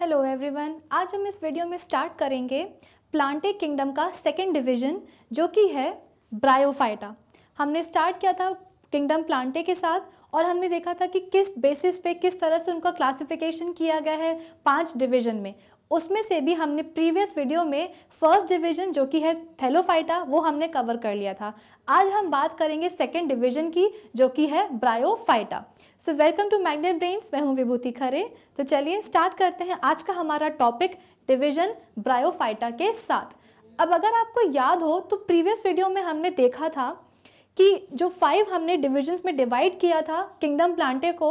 hello everyone आज हम इस वीडियो में स्टार्ट करेंगे प्लांटे किंगडम का सेकेंड डिवीजन जो कि है ब्रायोफाइटा हमने स्टार्ट किया था किंगडम प्लांटे के साथ और हमने देखा था कि किस बेसिस पे किस तरह से उनका क्लासिफिकेशन किया गया है पांच डिवीजन में उसमें से भी हमने प्रीवियस वीडियो में फर्स्ट डिवीजन जो कि है थैलोफाइटा वो हमने कवर कर लिया था आज हम बात करेंगे सेकेंड डिवीजन की जो कि है Bryophyta so welcome to Magnet Brains मैं हूँ विभूति खरे तो चलिए स्टार्ट करते हैं आज का हमारा टॉपिक डिवीजन ब्रायोफाइटा के साथ अब अगर आपको याद हो तो प्रीवियस वीडियो में हमने देखा था कि जो फाइव हमने डिविजन्स में डिवाइड किया था किंगडम प्लांटे को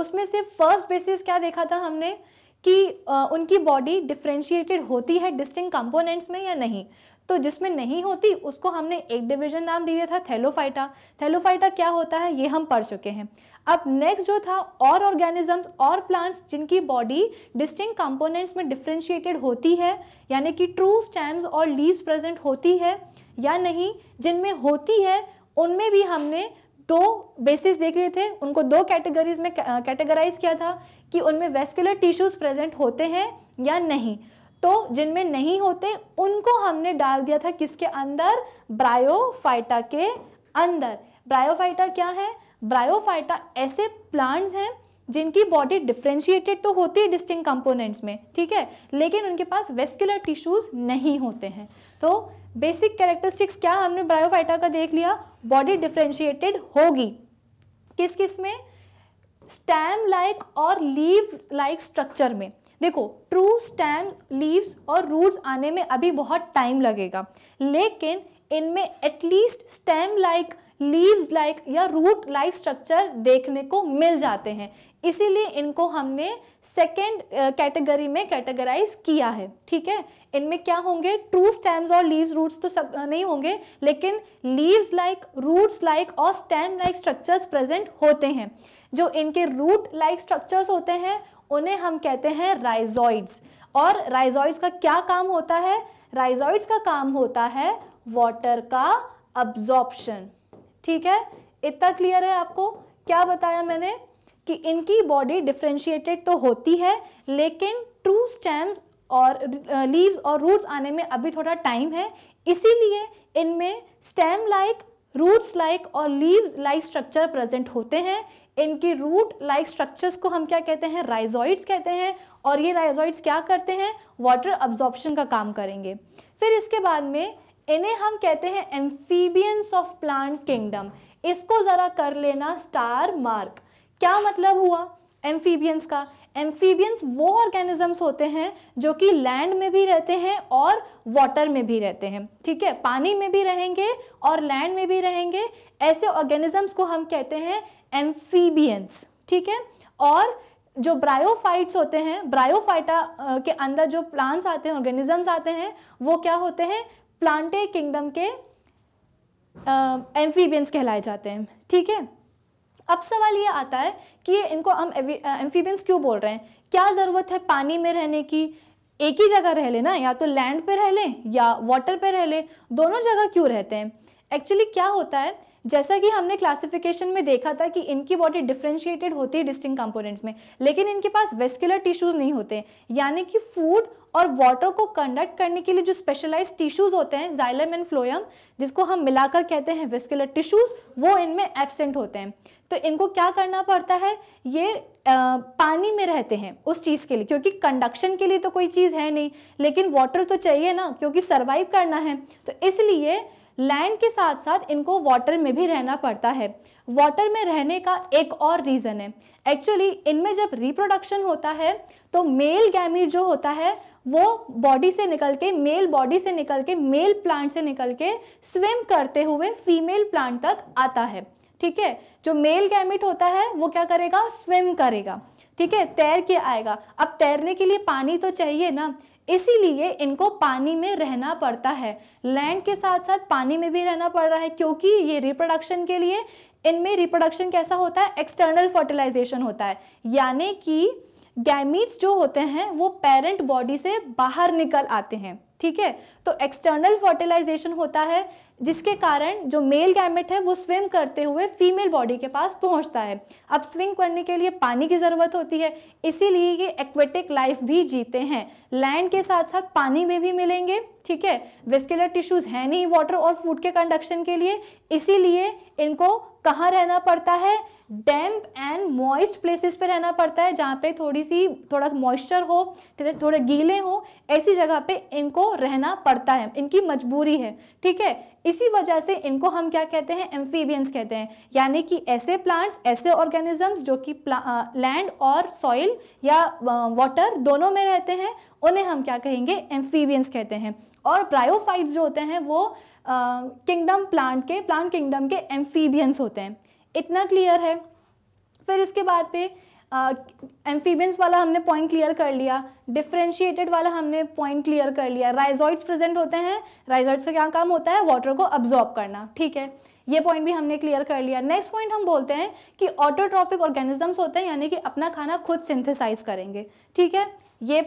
उसमें से फर्स्ट बेसिस क्या देखा था हमने कि उनकी बॉडी डिफ्रेंशिएटेड होती है डिस्टिंग कंपोनेंट्स में या नहीं तो जिसमें नहीं होती उसको हमने एक डिवीजन नाम दे दिया था थैलोफाइटा थैलोफाइटा क्या होता है ये हम पढ़ चुके हैं अब नेक्स्ट जो था और ऑर्गेनिजम्स और प्लांट्स जिनकी बॉडी डिस्टिंग कंपोनेंट्स में डिफ्रेंशिएटेड होती है यानी कि ट्रू स्टैम्स और लीव्स प्रेजेंट होती है या नहीं जिनमें होती है उनमें भी हमने दो बेसिस देख लिए थे उनको दो कैटेगरीज में कैटेगराइज किया था कि उनमें वेस्कुलर टिश्यूज प्रेजेंट होते हैं या नहीं तो जिनमें नहीं होते उनको हमने डाल दिया था किसके अंदर ब्रायोफाइटा के अंदर ब्रायोफाइटा क्या है ब्रायोफाइटा ऐसे प्लांट्स हैं जिनकी बॉडी डिफ्रेंशिएटेड तो होती है डिस्टिंग कंपोनेंट्स में ठीक है लेकिन उनके पास वेस्कुलर टिश्यूज नहीं होते हैं तो बेसिक कैरेक्टरिस्टिक्स क्या हमने ब्रायोफाइटा का देख लिया बॉडी डिफ्रेंशिएटेड होगी किस किस में स्टैम लाइक और लीव लाइक स्ट्रक्चर में देखो ट्रू स्टैम लीव्स और रूट्स आने में अभी बहुत टाइम लगेगा लेकिन इनमें at least stem like leaves like या रूट लाइक स्ट्रक्चर देखने को मिल जाते हैं इसीलिए इनको हमने सेकेंड कैटेगरी में कैटेगराइज किया है ठीक है इनमें क्या होंगे ट्रू स्टेम्स और लीव्स रूट्स तो सब नहीं होंगे लेकिन लीव्स लाइक रूट्स लाइक और स्टेम लाइक स्ट्रक्चर्स प्रेजेंट होते हैं जो इनके रूट लाइक स्ट्रक्चर्स होते हैं उन्हें हम कहते हैं राइजॉइड्स और राइजॉइड्स का क्या काम होता है राइजॉइड्स का काम होता है वाटर का अब्जॉर्प्शन ठीक है इतना क्लियर है आपको क्या बताया मैंने कि इनकी बॉडी डिफ्रेंशिएटेड तो होती है लेकिन ट्रू स्टेम्स और लीव्स और रूट्स आने में अभी थोड़ा टाइम है इसीलिए इनमें स्टेम लाइक रूट्स लाइक और लीव्स लाइक स्ट्रक्चर प्रेजेंट होते हैं इनकी रूट लाइक स्ट्रक्चर्स को हम क्या कहते हैं राइजॉइड्स कहते हैं और ये राइजॉइड्स क्या करते हैं वाटर अब्जॉर्प्शन का काम करेंगे फिर इसके बाद में इन्हें हम कहते हैं एम्फीबियंस ऑफ प्लांट किंगडम इसको ज़रा कर लेना स्टार मार्क क्या मतलब हुआ एम्फीबियंस का एम्फीबियंस वो ऑर्गेनिजम्स होते हैं जो कि लैंड में भी रहते हैं और वाटर में भी रहते हैं ठीक है पानी में भी रहेंगे और लैंड में भी रहेंगे ऐसे ऑर्गेनिजम्स को हम कहते हैं एम्फीबियंस ठीक है और जो ब्रायोफाइट्स होते हैं ब्रायोफाइटा के अंदर जो प्लांट्स आते हैं ऑर्गेनिजम्स आते हैं वो क्या होते हैं प्लांटे किंगडम के एम्फीबियंस कहलाए जाते हैं ठीक है अब सवाल ये आता है कि इनको हम एम्फीबियंस क्यों बोल रहे हैं क्या ज़रूरत है पानी में रहने की एक ही जगह रह ले ना या तो लैंड पे रह ले या वाटर पे रह ले दोनों जगह क्यों रहते हैं एक्चुअली क्या होता है जैसा कि हमने क्लासिफिकेशन में देखा था कि इनकी बॉडी डिफ्रेंशिएटेड होती है डिस्टिंग कंपोनेंट्स में लेकिन इनके पास वेस्कुलर टिश्यूज नहीं होते यानी कि फूड और वाटर को कंडक्ट करने के लिए जो स्पेशलाइज टिश्यूज होते हैं जाइलम एंड फ्लोयम जिसको हम मिलाकर कहते हैं वेस्कुलर टिश्यूज वो इनमें एबसेंट होते हैं तो इनको क्या करना पड़ता है ये आ, पानी में रहते हैं उस चीज़ के लिए क्योंकि कंडक्शन के लिए तो कोई चीज़ है नहीं लेकिन वाटर तो चाहिए ना क्योंकि सर्वाइव करना है तो इसलिए लैंड के साथ साथ इनको वाटर में भी रहना पड़ता है वाटर में रहने का एक और रीज़न है एक्चुअली इनमें जब रिप्रोडक्शन होता है तो मेल गैमीट जो होता है वो बॉडी से निकल के मेल बॉडी से निकल के मेल प्लांट से निकल के स्विम करते हुए फीमेल प्लांट तक आता है ठीक है जो मेल गैमिट होता है वो क्या करेगा स्विम करेगा ठीक है तैर के आएगा अब तैरने के लिए पानी तो चाहिए ना इसीलिए इनको पानी में रहना पड़ता है लैंड के साथ साथ पानी में भी रहना पड़ रहा है क्योंकि ये रिप्रोडक्शन के लिए इनमें रिप्रोडक्शन कैसा होता है एक्सटर्नल फर्टिलाइजेशन होता है यानी कि गैमीट्स जो होते हैं वो पेरेंट बॉडी से बाहर निकल आते हैं ठीक है तो एक्सटर्नल फर्टिलाइजेशन होता है जिसके कारण जो मेल गैमेट है वो स्विम करते हुए फीमेल बॉडी के पास पहुंचता है अब स्विम करने के लिए पानी की ज़रूरत होती है इसीलिए ये एक्वेटिक लाइफ भी जीते हैं लैंड के साथ साथ पानी में भी मिलेंगे ठीक है वेस्कुलर टिश्यूज हैं नहीं वाटर और फूड के कंडक्शन के लिए इसीलिए इनको कहाँ रहना पड़ता है डैम्प एंड मॉइस्ट प्लेसेस पे रहना पड़ता है जहाँ पे थोड़ी सी थोड़ा सा मॉइस्चर हो थोड़े गीले हो ऐसी जगह पे इनको रहना पड़ता है इनकी मजबूरी है ठीक है इसी वजह से इनको हम क्या कहते हैं एम्फीबियंस कहते हैं यानी कि ऐसे प्लांट्स ऐसे ऑर्गेनिजम्स जो कि लैंड और सॉइल या वाटर दोनों में रहते हैं उन्हें हम क्या कहेंगे एम्फीबियंस कहते हैं और ब्रायोफाइट्स जो होते हैं वो किंगडम प्लांट के प्लांट किंगडम के एम्फीबियंस होते हैं इतना क्लियर है फिर इसके बाद पे एम्फीबियंस uh, वाला हमने पॉइंट क्लियर कर लिया डिफ्रेंशिएटेड वाला हमने पॉइंट क्लियर कर लिया राइजॉइड्स प्रेजेंट होते हैं राइजॉइड्स का क्या काम होता है वाटर को अब्जॉर्ब करना ठीक है ये पॉइंट भी हमने क्लियर कर लिया नेक्स्ट पॉइंट हम बोलते हैं कि ऑटोट्रॉफिक ऑर्गेनिजम्स होते हैं यानी कि अपना खाना खुद सिंथेसाइज करेंगे ठीक है ये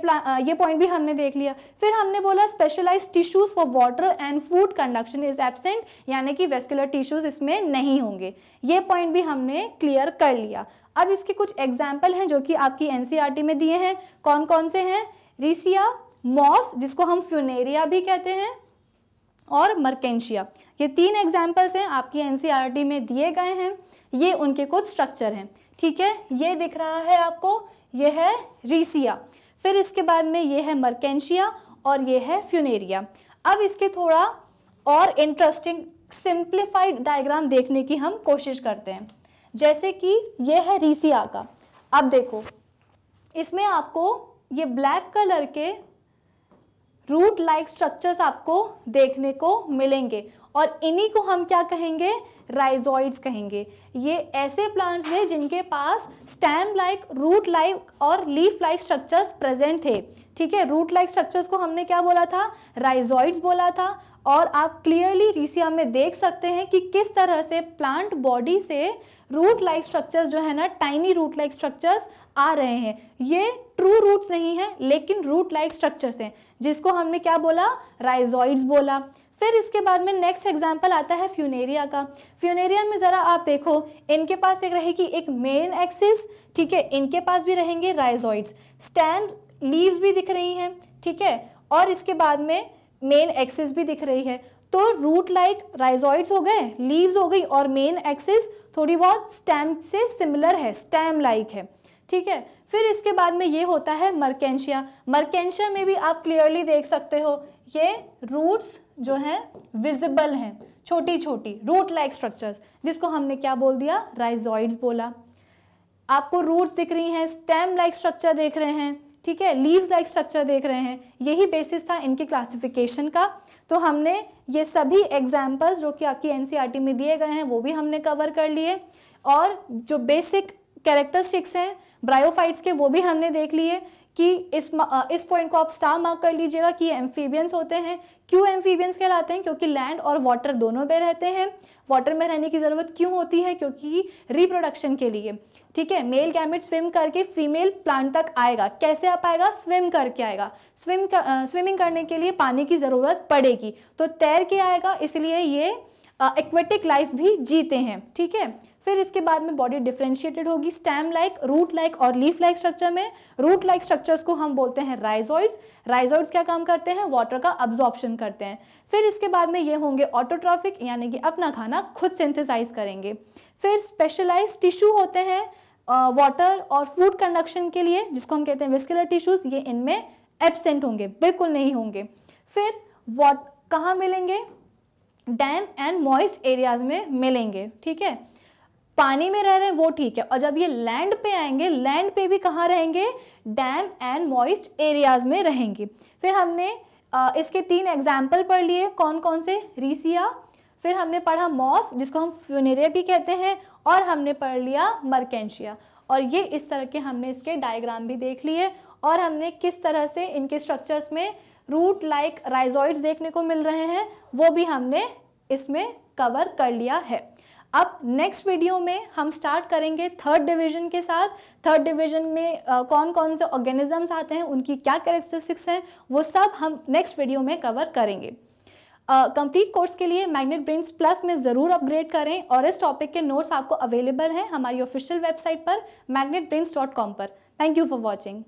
ये पॉइंट भी हमने देख लिया फिर हमने बोला specialised tissues for water and food conduction is absent यानी कि वेस्कुलर टिश्यूज इसमें नहीं होंगे ये पॉइंट भी हमने क्लियर कर लिया अब इसके कुछ एग्जाम्पल हैं जो कि आपकी एन e में दिए हैं कौन कौन से हैं रिसिया मॉस जिसको हम फ्यूनेरिया भी कहते हैं और मर्केंशिया ये तीन एग्जाम्पल्स हैं आपकी एन e में दिए गए हैं ये उनके कुछ स्ट्रक्चर हैं ठीक है ये दिख रहा है आपको ये है रीसिया फिर इसके बाद में ये है मर्केंशिया और ये है फ्यूनेरिया अब इसके थोड़ा और इंटरेस्टिंग सिंप्लीफाइड डायग्राम देखने की हम कोशिश करते हैं जैसे कि ये है रीसिया का अब देखो इसमें आपको ये ब्लैक कलर के रूट लाइक स्ट्रक्चर्स आपको देखने को मिलेंगे और इन्हीं को हम क्या कहेंगे राइजॉइड्स कहेंगे ये ऐसे प्लांट्स हैं जिनके पास स्टैम लाइक रूट लाइक और लीफ लाइक स्ट्रक्चर्स प्रेजेंट थे ठीक है रूट लाइक स्ट्रक्चर्स को हमने क्या बोला था राइजॉइड्स बोला था और आप क्लियरली रीसिया में देख सकते हैं कि किस तरह से प्लांट बॉडी से रूट लाइक स्ट्रक्चर्स जो है ना टाइनी रूट लाइक स्ट्रक्चर्स आ रहे हैं ये ट्रू रूट्स नहीं है लेकिन रूट लाइक स्ट्रक्चर्स हैं जिसको हमने क्या बोला राइजॉइड्स बोला फिर इसके बाद में नेक्स्ट एग्जाम्पल आता है फ्यूनेरिया का फ्यूनेरिया में ज़रा आप देखो इनके पास एक रहेगी एक मेन एक्सिस ठीक है इनके पास भी रहेंगे राइजॉइड्स स्टैम लीव्स भी दिख रही हैं ठीक है और इसके बाद में मेन एक्सिस भी दिख रही है तो रूट लाइक राइजॉइड्स हो गए लीव्स हो गई और मेन एक्सिस थोड़ी बहुत स्टैम से सिमिलर है स्टैम लाइक है ठीक है फिर इसके बाद में ये होता है मर्केंशिया मर्केंशिया में भी आप क्लियरली देख सकते हो ये रूट्स जो हैं विजिबल हैं छोटी छोटी रूट लाइक स्ट्रक्चर्स जिसको हमने क्या बोल दिया राइजॉइड्स बोला आपको रूट्स दिख रही हैं स्टेम लाइक स्ट्रक्चर देख रहे हैं ठीक है लीव्स लाइक स्ट्रक्चर देख रहे हैं यही बेसिस था इनके क्लासिफिकेशन का तो हमने ये सभी एग्जाम्पल्स जो कि आपकी एन e में दिए गए हैं वो भी हमने कवर कर लिए और जो बेसिक कैरेक्टरिस्टिक्स हैं ब्रायोफाइट्स के वो भी हमने देख लिए कि इस इस पॉइंट को आप स्टार मार्क कर लीजिएगा कि ये एम्फीबियंस होते हैं क्यों एम्फीबियंस कहलाते हैं क्योंकि लैंड और वाटर दोनों पे रहते हैं वाटर में रहने की ज़रूरत क्यों होती है क्योंकि रिप्रोडक्शन के लिए ठीक है मेल गैमेट स्विम करके फीमेल प्लांट तक आएगा कैसे आ पाएगा स्विम करके आएगा स्विम कर, स्विमिंग करने के लिए पानी की ज़रूरत पड़ेगी तो तैर के आएगा इसलिए ये एक्वेटिक लाइफ भी जीते हैं ठीक है फिर इसके बाद में बॉडी डिफ्रेंशिएटेड होगी स्टैम लाइक रूट लाइक और लीफ लाइक स्ट्रक्चर में रूट लाइक स्ट्रक्चर्स को हम बोलते हैं राइजॉइड्स राइजॉइड्स क्या काम करते हैं वाटर का अब्जॉर्प्शन करते हैं फिर इसके बाद में ये होंगे ऑटोट्रॉफिक यानी कि अपना खाना खुद सिंथेसाइज करेंगे फिर स्पेशलाइज टिश्यू होते हैं वाटर और फूड कंडक्शन के लिए जिसको हम कहते हैं विस्कुलर टिश्यूज़ ये इनमें एबसेंट होंगे बिल्कुल नहीं होंगे फिर वॉट कहाँ मिलेंगे डैम एंड मॉइस्ट एरियाज़ में मिलेंगे ठीक है पानी में रह रहे हैं वो ठीक है और जब ये लैंड पे आएंगे लैंड पे भी कहाँ रहेंगे डैम एंड मॉइस्ट एरियाज में रहेंगे फिर हमने इसके तीन एग्जाम्पल पढ़ लिए कौन कौन से रीसिया फिर हमने पढ़ा मॉस जिसको हम फ्यूनेरिया भी कहते हैं और हमने पढ़ लिया मर्केंशिया और ये इस तरह के हमने इसके डायग्राम भी देख लिए और हमने किस तरह से इनके स्ट्रक्चर्स में रूट लाइक राइजॉइड्स देखने को मिल रहे हैं वो भी हमने इसमें कवर कर लिया है अब नेक्स्ट वीडियो में हम स्टार्ट करेंगे थर्ड डिवीजन के साथ थर्ड डिवीजन में आ, कौन कौन से ऑर्गेनिजम्स आते हैं उनकी क्या कैरेक्टरिस्टिक्स हैं वो सब हम नेक्स्ट वीडियो में कवर करेंगे कंप्लीट कोर्स के लिए मैग्नेट ब्रेन्स प्लस में ज़रूर अपग्रेड करें और इस टॉपिक के नोट्स आपको अवेलेबल हैं हमारी ऑफिशियल वेबसाइट पर मैग्नेट पर थैंक यू फॉर वॉचिंग